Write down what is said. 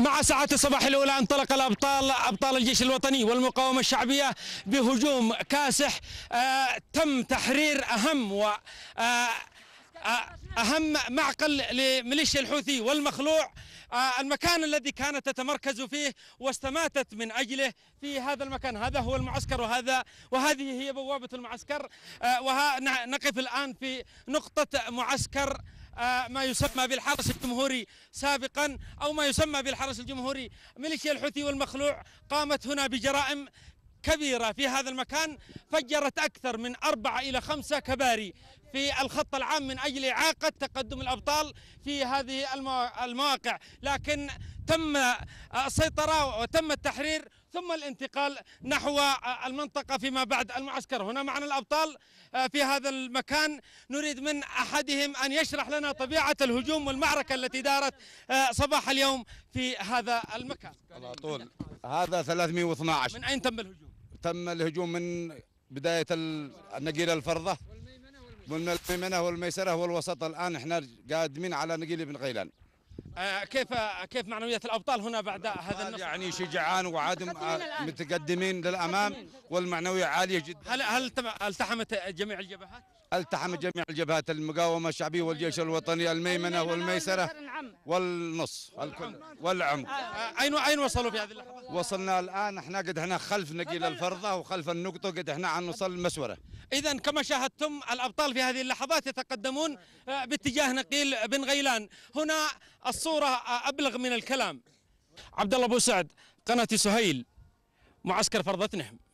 مع ساعات الصباح الأولى انطلق الأبطال أبطال الجيش الوطني والمقاومة الشعبية بهجوم كاسح آه، تم تحرير أهم و آه، آه، أهم معقل لميليشيا الحوثي والمخلوع المكان الذي كانت تتمركز فيه واستماتت من أجله في هذا المكان هذا هو المعسكر وهذا وهذه هي بوابة المعسكر وها نقف الآن في نقطة معسكر آه، ما يسمى بالحرس الجمهوري سابقا أو ما يسمى بالحرس الجمهوري ميليشيا الحوثي والمخلوع قامت هنا بجرائم كبيرة في هذا المكان فجرت أكثر من أربعة إلى خمسة كباري في الخط العام من أجل إعاقة تقدم الأبطال في هذه المواقع لكن تم آه، السيطرة وتم التحرير ثم الانتقال نحو المنطقة فيما بعد المعسكر هنا معنا الأبطال آه، في هذا المكان نريد من أحدهم أن يشرح لنا طبيعة الهجوم والمعركة التي دارت آه، صباح اليوم في هذا المكان على طول هذا 312 من أين تم الهجوم؟ تم الهجوم من بداية النقيلة الفرضة من الميمنة والميسرة والوسط الآن احنا قادمين على نقيل بن غيلان آه، كيف كيف معنويات الابطال هنا بعد هذا النصر؟ يعني شجعان وعادم آه، متقدمين للامام والمعنويه عاليه جدا هل هل التحمت جميع الجبهات؟ التحمت جميع الجبهات المقاومه الشعبيه والجيش الوطني الميمنه والميسره والنص الكل والعمق آه، اين اين وصلوا في هذه اللحظه؟ وصلنا الان احنا قد احنا خلف نقيل الفرضه وخلف النقطه قد احنا عن نصل المسوره اذا كما شاهدتم الابطال في هذه اللحظات يتقدمون باتجاه نقيل بن غيلان هنا الصورة أبلغ من الكلام عبد الله أبو سعد قناة سهيل معسكر فرضة نهم